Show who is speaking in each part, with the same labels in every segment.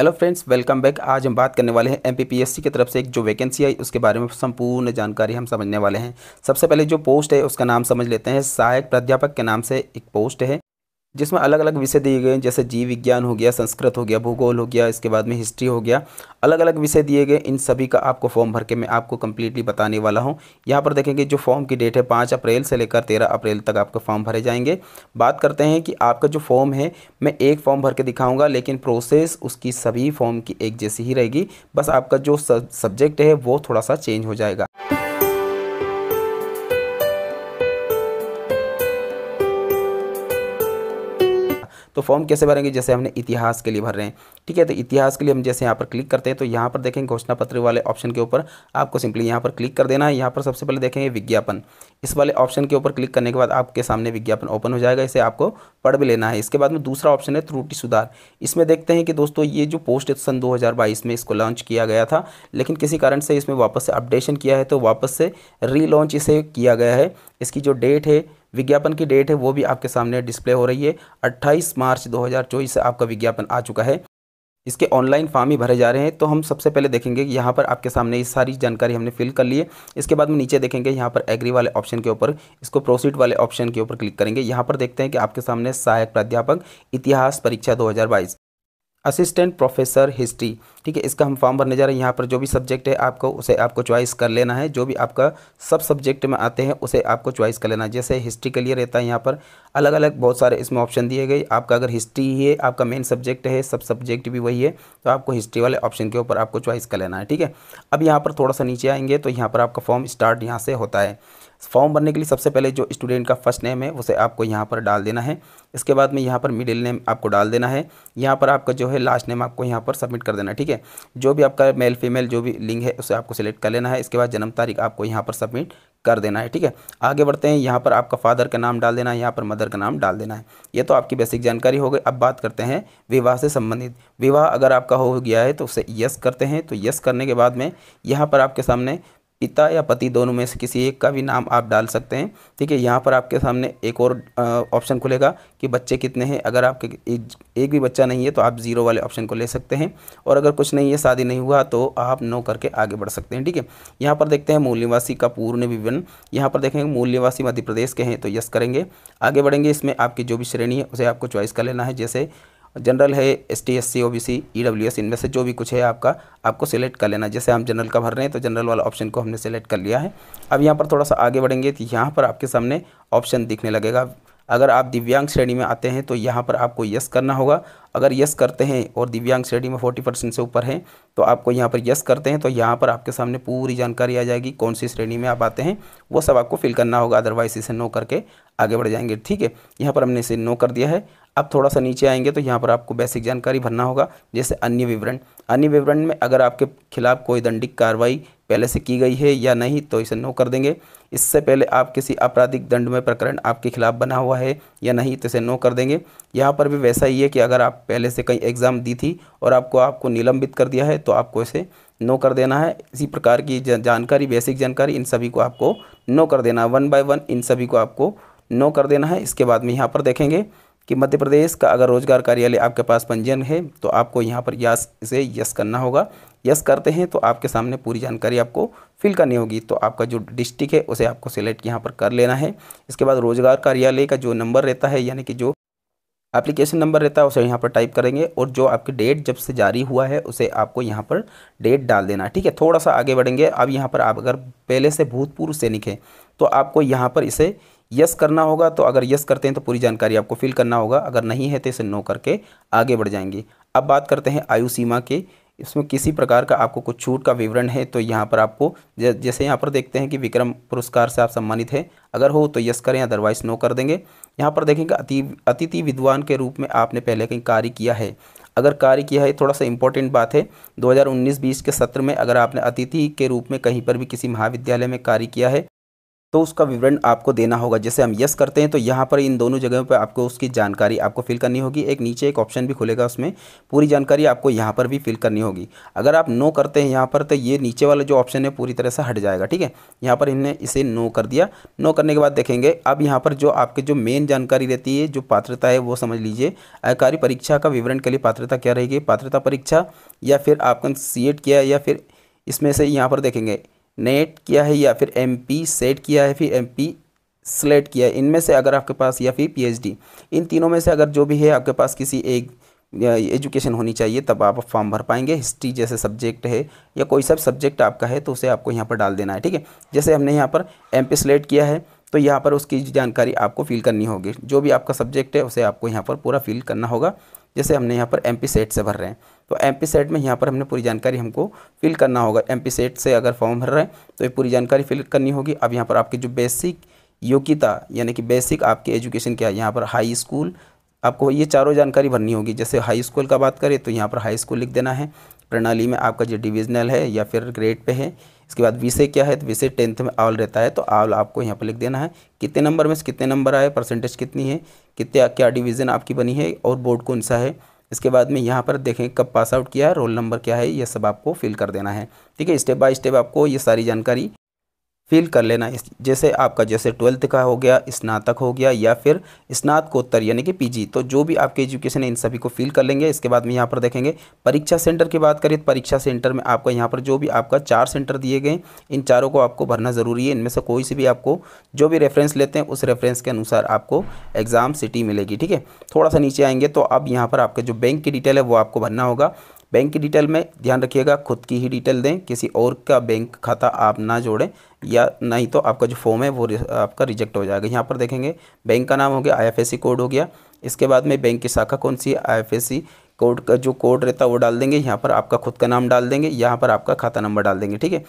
Speaker 1: hello friends welcome back आज हम बात करने वाले हैं एमपीपीएससी की तरफ से एक जो वैकेंसी आई उसके बारे में संपूर्ण जानकारी हम समझने वाले हैं सबसे पहले जो पोस्ट है उसका नाम समझ लेते हैं सहायक प्राध्यापक के नाम से एक पोस्ट है जिसमें अलग अलग विषय दिए गए हैं जैसे जीव विज्ञान हो गया संस्कृत हो गया भूगोल हो गया इसके बाद में हिस्ट्री हो गया अलग अलग विषय दिए गए इन सभी का आपको फॉर्म भर के मैं आपको कम्प्लीटली बताने वाला हूँ यहाँ पर देखेंगे जो फॉर्म की डेट है पाँच अप्रैल से लेकर तेरह अप्रैल तक आपके फॉर्म भरे जाएंगे बात करते हैं कि आपका जो फॉर्म है मैं एक फॉर्म भर के दिखाऊँगा लेकिन प्रोसेस उसकी सभी फॉर्म की एक जैसी ही रहेगी बस आपका जो सब्जेक्ट है वो थोड़ा सा चेंज हो जाएगा तो फॉर्म कैसे भरेंगे जैसे हमने इतिहास के लिए भर रहे हैं ठीक है तो इतिहास के लिए हम जैसे यहाँ पर क्लिक करते हैं तो यहाँ पर देखेंगे घोषणा पत्र वाले ऑप्शन के ऊपर आपको सिंपली यहाँ पर क्लिक कर देना है यहाँ पर सबसे पहले देखेंगे विज्ञापन इस वाले ऑप्शन के ऊपर क्लिक करने के बाद आपके सामने विज्ञापन ओपन हो जाएगा इसे आपको पढ़ भी लेना है इसके बाद में दूसरा ऑप्शन है त्रुटि सुधार इसमें देखते हैं कि दोस्तों ये जो पोस्ट तो सन दो में इसको लॉन्च किया गया था लेकिन किसी कारण से इसमें वापस से अपडेशन किया है तो वापस से रीलॉन्च इसे किया गया है इसकी जो डेट है विज्ञापन की डेट है वो भी आपके सामने डिस्प्ले हो रही है अट्ठाईस मार्च दो से आपका विज्ञापन आ चुका है इसके ऑनलाइन फॉर्म ही भरे जा रहे हैं तो हम सबसे पहले देखेंगे कि यहाँ पर आपके सामने ये सारी जानकारी हमने फिल कर ली है इसके बाद में नीचे देखेंगे यहाँ पर एग्री वाले ऑप्शन के ऊपर इसको प्रोसीड वाले ऑप्शन के ऊपर क्लिक करेंगे यहाँ पर देखते हैं कि आपके सामने सहायक प्राध्यापक इतिहास परीक्षा दो असिस्टेंट प्रोफेसर हिस्ट्री ठीक है इसका हम फॉर्म भरने जा रहे हैं यहाँ पर जो भी सब्जेक्ट है आपको उसे आपको चॉइस कर लेना है जो भी आपका सब सब्जेक्ट में आते हैं उसे आपको चॉइस कर लेना है जैसे हिस्ट्री के लिए रहता है यहाँ पर अलग अलग बहुत सारे इसमें ऑप्शन दिए गए आपका अगर हिस्ट्री ही है आपका मेन सब्जेक्ट है सब सब्जेक्ट भी वही है तो आपको हिस्ट्री वाले ऑप्शन के ऊपर आपको चॉइस कर लेना है ठीक है अब यहाँ पर थोड़ा सा नीचे आएंगे तो यहाँ पर आपका फॉर्म स्टार्ट यहाँ से होता है फॉर्म भरने के लिए सबसे पहले जो स्टूडेंट का फर्स्ट नेम है उसे आपको यहाँ पर डाल देना है इसके बाद में यहाँ पर मिडिल नेम आपको डाल देना है यहाँ पर आपका जो है लास्ट नेम आपको यहाँ पर सबमिट कर देना है ठीक है जो भी आपका मेल फीमेल जो भी लिंक है उसे आपको सिलेक्ट कर लेना है इसके बाद जन्म तारीख आपको यहाँ पर सबमिट कर देना है ठीक है आगे बढ़ते हैं यहाँ पर आपका फादर का नाम डाल देना है यहाँ पर मदर का नाम डाल देना है ये तो आपकी बेसिक जानकारी हो गई अब बात करते हैं विवाह से संबंधित विवाह अगर आपका हो गया है तो उसे यस करते हैं तो यस करने के बाद में यहाँ पर आपके सामने पिता या पति दोनों में से किसी एक का भी नाम आप डाल सकते हैं ठीक है यहाँ पर आपके सामने एक और ऑप्शन खुलेगा कि बच्चे कितने हैं अगर आपके एक, एक भी बच्चा नहीं है तो आप ज़ीरो वाले ऑप्शन को ले सकते हैं और अगर कुछ नहीं है शादी नहीं हुआ तो आप नो करके आगे बढ़ सकते हैं ठीक है यहाँ पर देखते हैं मूल निवासी का पूर्ण विवरण यहाँ पर देखेंगे मूल निवासी मध्य प्रदेश के हैं तो यस करेंगे आगे बढ़ेंगे इसमें आपकी जो भी श्रेणी है उसे आपको चॉइस कर लेना है जैसे जनरल है S T S C O B C E W S इनमें से जो भी कुछ है आपका आपको सिलेक्ट कर लेना जैसे हम जनरल का भर रहे हैं तो जनरल वाला ऑप्शन को हमने सेलेक्ट कर लिया है अब यहाँ पर थोड़ा सा आगे बढ़ेंगे तो यहाँ पर आपके सामने ऑप्शन दिखने लगेगा अगर आप दिव्यांग श्रेणी में आते हैं तो यहाँ पर आपको यस करना होगा अगर यस करते हैं और दिव्यांग श्रेणी में फोर्टी परसेंट से ऊपर है तो आपको यहाँ पर यस करते हैं तो यहाँ पर आपके सामने पूरी जानकारी आ जाएगी कौन सी श्रेणी में आप आते हैं वो सब आपको फिल करना होगा अदरवाइज इसे नो करके आगे बढ़ जाएंगे ठीक है यहाँ पर हमने इसे नो कर दिया है अब थोड़ा सा नीचे आएंगे तो यहाँ पर आपको बेसिक जानकारी भरना होगा जैसे अन्य विवरण अन्य विवरण में अगर आपके खिलाफ कोई दंडिक कार्रवाई पहले से की गई है या नहीं तो इसे नो कर देंगे इससे पहले आप किसी आपराधिक दंड में प्रकरण आपके खिलाफ बना हुआ है या नहीं तो इसे नो कर देंगे यहाँ पर भी वैसा ही है कि अगर आप पहले से कई एग्ज़ाम दी थी और आपको आपको निलंबित कर दिया है तो आपको इसे नो कर देना है इसी प्रकार की जानकारी बेसिक जानकारी इन सभी को आपको नो कर देना है वन बाय वन इन सभी को आपको नो कर देना है इसके बाद में यहाँ पर देखेंगे कि मध्य प्रदेश का अगर रोजगार कार्यालय आपके पास पंजीयन है तो आपको यहाँ पर यस इसे यस करना होगा यस करते हैं तो आपके सामने पूरी जानकारी आपको फिल करनी होगी तो आपका जो डिस्ट्रिक्ट है उसे आपको सिलेक्ट यहाँ पर कर लेना है इसके बाद रोजगार कार्यालय का जो नंबर रहता है यानी कि जो एप्लीकेशन नंबर रहता है उसे यहाँ पर टाइप करेंगे और जो आपकी डेट जब से जारी हुआ है उसे आपको यहाँ पर डेट डाल देना ठीक है थोड़ा सा आगे बढ़ेंगे अब यहाँ पर आप अगर पहले से भूतपूर्व सैनिक हैं तो आपको यहाँ पर इसे यस करना होगा तो अगर यस करते हैं तो पूरी जानकारी आपको फिल करना होगा अगर नहीं है तो इसे नो करके आगे बढ़ जाएंगे अब बात करते हैं आयु सीमा के इसमें किसी प्रकार का आपको कुछ छूट का विवरण है तो यहाँ पर आपको जैसे यहाँ पर देखते हैं कि विक्रम पुरस्कार से आप सम्मानित हैं अगर हो तो यस करें अदरवाइज नो कर देंगे यहाँ पर देखेंगे अति अतिथि विद्वान के रूप में आपने पहले कहीं कार्य किया है अगर कार्य किया है थोड़ा सा इंपॉर्टेंट बात है 2019-20 के सत्र में अगर आपने अतिथि के रूप में कहीं पर भी किसी महाविद्यालय में कार्य किया है तो उसका विवरण आपको देना होगा जैसे हम यस करते हैं तो यहाँ पर इन दोनों जगहों पर आपको उसकी जानकारी आपको फिल करनी होगी एक नीचे एक ऑप्शन भी खुलेगा उसमें पूरी जानकारी आपको यहाँ पर भी फिल करनी होगी अगर आप नो करते हैं यहाँ पर तो ये नीचे वाला जो ऑप्शन है पूरी तरह से हट जाएगा ठीक है यहाँ पर इन्हें इसे नो कर दिया नो करने के बाद देखेंगे अब यहाँ पर जो आपके जो मेन जानकारी रहती है जो पात्रता है वो समझ लीजिए आयकारी परीक्षा का विवरण के लिए पात्रता क्या रहेगी पात्रता परीक्षा या फिर आपने सी किया या फिर इसमें से यहाँ पर देखेंगे नेट किया है या फिर एम सेट किया है फिर एम सेलेक्ट किया है इनमें से अगर आपके पास या फिर डी इन तीनों में से अगर जो भी है आपके पास किसी एक एजुकेशन होनी चाहिए तब आप फॉर्म भर पाएंगे हिस्ट्री जैसे सब्जेक्ट है या कोई सब सब्जेक्ट आपका है तो उसे आपको यहाँ पर डाल देना है ठीक है जैसे हमने यहाँ पर एम सेलेक्ट किया है तो यहाँ पर उसकी जानकारी आपको फिल करनी होगी जो भी आपका सब्जेक्ट है उसे आपको यहाँ पर पूरा फिल करना होगा जैसे हमने यहाँ पर एम सेट से भर रहे हैं तो एम सेट में यहाँ पर हमने पूरी जानकारी हमको फिल करना होगा एम सेट से अगर फॉर्म भर रहे हैं तो ये पूरी जानकारी फिल करनी होगी अब यहाँ पर आपकी जो बेसिक योग्यता यानी कि बेसिक आपके एजुकेशन क्या है यहाँ पर हाई स्कूल आपको ये चारों जानकारी भरनी होगी जैसे हाई स्कूल का बात करें तो यहाँ पर हाई स्कूल लिख देना है प्रणाली में आपका जो डिविजनल है या फिर ग्रेड पे है इसके बाद विषय क्या है तो विषय टेंथ में ऑल रहता है तो ऑल आपको यहाँ पर लिख देना है कितने नंबर में कितने नंबर आए परसेंटेज कितनी है कितने क्या डिवीज़न आपकी बनी है और बोर्ड कौन सा है इसके बाद में यहाँ पर देखें कब पास आउट किया है रोल नंबर क्या है यह सब आपको फिल कर देना है ठीक है स्टेप बाय स्टेप आपको ये सारी जानकारी फिल कर लेना जैसे आपका जैसे ट्वेल्थ का हो गया स्नातक हो गया या फिर स्नातकोत्तर यानी कि पीजी तो जो भी आपके एजुकेशन है इन सभी को फिल कर लेंगे इसके बाद में यहाँ पर देखेंगे परीक्षा सेंटर की बात करें तो परीक्षा सेंटर में आपका यहाँ पर जो भी आपका चार सेंटर दिए गए इन चारों को आपको भरना ज़रूरी है इनमें से कोई से भी आपको जो भी रेफरेंस लेते हैं उस रेफरेंस के अनुसार आपको एग्ज़ाम सिटी मिलेगी ठीक है थोड़ा सा नीचे आएंगे तो अब यहाँ पर आपके जो बैंक की डिटेल है वो आपको भरना होगा बैंक की डिटेल में ध्यान रखिएगा खुद की ही डिटेल दें किसी और का बैंक खाता आप ना जोड़ें या नहीं तो आपका जो फॉर्म है वो आपका रिजेक्ट हो जाएगा यहाँ पर देखेंगे बैंक का नाम हो गया आई कोड हो गया इसके बाद में बैंक की शाखा कौन सी है आईएफएससी कोड का जो कोड रहता है वो डाल देंगे यहाँ पर आपका खुद का नाम डाल देंगे यहाँ पर आपका खाता नंबर डाल देंगे ठीक है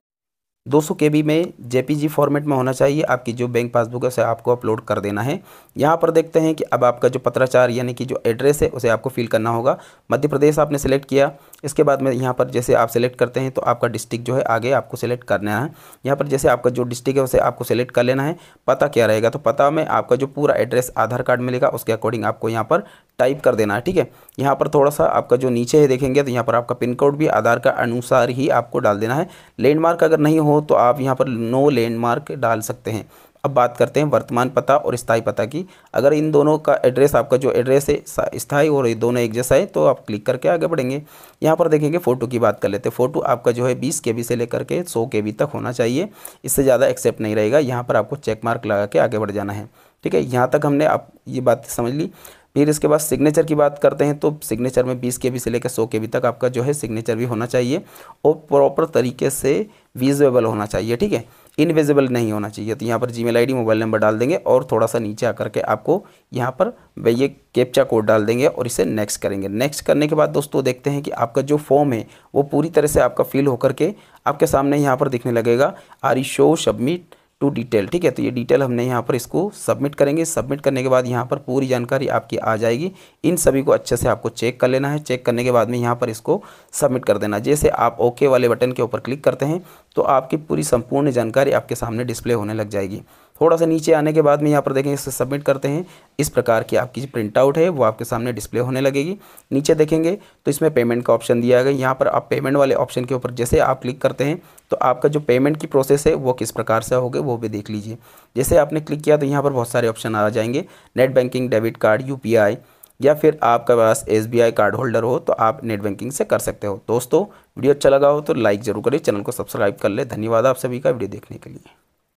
Speaker 1: दो सौ के बी में जेपीजी फॉर्मेट में होना चाहिए आपकी जो बैंक पासबुक है उसे आपको अपलोड कर देना है यहाँ पर देखते हैं कि अब आपका जो पत्राचार यानी कि जो एड्रेस है उसे आपको फिल करना होगा मध्य प्रदेश आपने सेलेक्ट किया इसके बाद में यहाँ पर जैसे आप सेलेक्ट करते हैं तो आपका डिस्ट्रिक्ट जो है आगे आपको सेलेक्ट करना है यहाँ पर जैसे आपका जो डिस्ट्रिक्ट है उसे आपको सेलेक्ट कर लेना है पता क्या रहेगा तो पता में आपका जो पूरा एड्रेस आधार कार्ड मिलेगा उसके अकॉर्डिंग आपको यहाँ पर टाइप कर देना है ठीक है यहाँ पर थोड़ा सा आपका जो नीचे है देखेंगे तो यहाँ पर आपका पिन कोड भी आधार का अनुसार ही आपको डाल देना है लैंडमार्क अगर नहीं हो तो आप यहाँ पर नो लैंडमार्क डाल सकते हैं अब बात करते हैं वर्तमान पता और स्थाई पता की अगर इन दोनों का एड्रेस आपका जो एड्रेस है स्थाई और ये दोनों एक जैसा है तो आप क्लिक करके आगे बढ़ेंगे यहाँ पर देखेंगे फ़ोटो की बात कर लेते हैं फ़ोटो आपका जो है बीस के से लेकर के सौ के तक होना चाहिए इससे ज़्यादा एक्सेप्ट नहीं रहेगा यहाँ पर आपको चेक मार्क लगा के आगे बढ़ जाना है ठीक है यहाँ तक हमने आप ये बात समझ ली फिर इसके बाद सिग्नेचर की बात करते हैं तो सिग्नेचर में बीस के बी से लेकर सौ के बी तक आपका जो है सिग्नेचर भी होना चाहिए और प्रॉपर तरीके से विजिबल होना चाहिए ठीक है इनविजिबल नहीं होना चाहिए तो यहाँ पर आई डी मोबाइल नंबर डाल देंगे और थोड़ा सा नीचे आकर के आपको यहाँ पर ये कैप्चा कोड डाल देंगे और इसे नेक्स्ट करेंगे नेक्स्ट करने के बाद दोस्तों देखते हैं कि आपका जो फॉर्म है वो पूरी तरह से आपका फिल होकर के आपके सामने यहाँ पर दिखने लगेगा R E show submit to detail ठीक है तो ये डिटेल हमने यहाँ पर इसको सबमिट करेंगे सबमिट करने के बाद यहाँ पर पूरी जानकारी आपकी आ जाएगी इन सभी को अच्छे से आपको चेक कर लेना है चेक करने के बाद में यहाँ पर इसको सबमिट कर देना जैसे आप ओके वाले बटन के ऊपर क्लिक करते हैं तो आपकी पूरी संपूर्ण जानकारी आपके सामने डिस्प्ले होने लग जाएगी थोड़ा सा नीचे आने के बाद में यहाँ पर देखें इसे सबमिट करते हैं इस प्रकार की आपकी जो प्रिंट आउट है वो आपके सामने डिस्प्ले होने लगेगी नीचे देखेंगे तो इसमें पेमेंट का ऑप्शन दिया गया यहाँ पर आप पेमेंट वाले ऑप्शन के ऊपर जैसे आप क्लिक करते हैं तो आपका जो पेमेंट की प्रोसेस है वो किस प्रकार से होगी वो भी देख लीजिए जैसे आपने क्लिक किया तो यहाँ पर बहुत सारे ऑप्शन आ जाएंगे net banking debit card U या फिर आपका पास एस कार्ड होल्डर हो तो आप नेट बैंकिंग से कर सकते हो दोस्तों वीडियो अच्छा लगा हो तो लाइक ज़रूर करें चैनल को सब्सक्राइब कर ले धन्यवाद आप सभी का वीडियो देखने के लिए